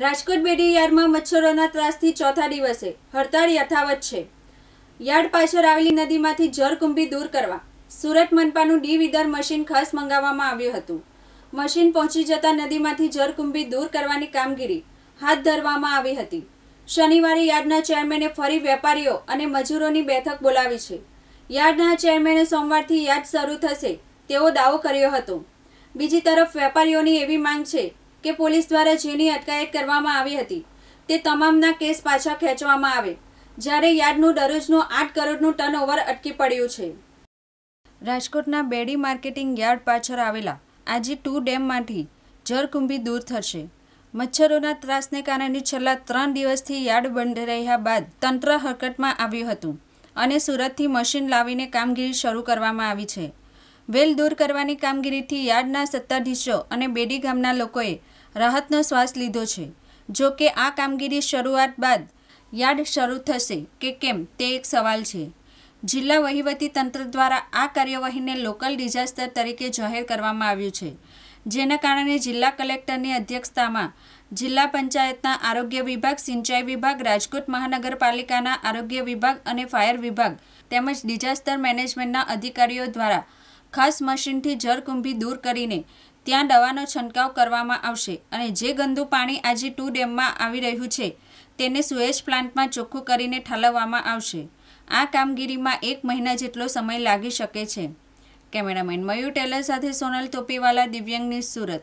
રાજકોટ બેડી યાર્ડમાં મચ્છરોના ત્રાસથી ચોથા દિવસે હડતાળ યથાવત છે યાર્ડ પાછળ આવેલી નદીમાંથી જળકુંભી દૂર કરવા સુરત મનપાનું ડી વિધર મશીન ખાસ મંગાવવામાં આવ્યું હતું મશીન પહોંચી જતા નદીમાંથી જળકુંભી દૂર કરવાની કામગીરી હાથ ધરવામાં આવી હતી શનિવારે યાર્ડના ચેરમેને ફરી વેપારીઓ અને મજૂરોની બેઠક બોલાવી છે યાર્ડના ચેરમેને સોમવારથી યાર્ડ શરૂ થશે તેવો દાવો કર્યો હતો બીજી તરફ વેપારીઓની એવી માંગ છે કે પોલીસ દ્વારા જેની અટકાયત કરવામાં આવી હતી તે તમામના કેસ પાછા ખેંચવામાં આવે જ્યારે યાર્ડનું દરરોજનું આઠ કરોડનું ટર્નઓવર અટકી પડ્યું છે રાજકોટના બેડી માર્કેટિંગ યાર્ડ પાછળ આવેલા આજે ટુ ડેમમાંથી જળકુંભી દૂર થશે મચ્છરોના ત્રાસને કારણે છેલ્લા ત્રણ દિવસથી યાર્ડ બંધ રહ્યા બાદ તંત્ર હરકતમાં આવ્યું હતું અને સુરતથી મશીન લાવીને કામગીરી શરૂ કરવામાં આવી છે વેલ દૂર કરવાની કામગીરીથી યાર્ડના સત્તાધીશો અને બેડી ગામના લોકોએ રાહતનો શ્વાસ લીધો છે જો કે આ કામગીરી શરૂઆત બાદ યાર્ડ શરૂ થશે કે કેમ તે એક સવાલ છે જિલ્લા વહીવટી તંત્ર દ્વારા આ કાર્યવાહીને લોકલ ડિઝાસ્ટર તરીકે જાહેર કરવામાં આવ્યું છે જેના કારણે જિલ્લા કલેક્ટરની અધ્યક્ષતામાં જિલ્લા પંચાયતના આરોગ્ય વિભાગ સિંચાઈ વિભાગ રાજકોટ મહાનગરપાલિકાના આરોગ્ય વિભાગ અને ફાયર વિભાગ તેમજ ડિઝાસ્ટર મેનેજમેન્ટના અધિકારીઓ દ્વારા ખાસ મશીનથી જળકુંભી દૂર કરીને ત્યાં દવાનો છંટકાવ કરવામાં આવશે અને જે ગંદુ પાણી આજે ટુ ડેમમાં આવી રહ્યું છે તેને સુએજ પ્લાન્ટમાં ચોખ્ખું કરીને ઠાલવવામાં આવશે આ કામગીરીમાં એક મહિના જેટલો સમય લાગી શકે છે કેમેરામેન મયુર ટેલર સાથે સોનલ તોપીવાલા દિવ્યાંગ સુરત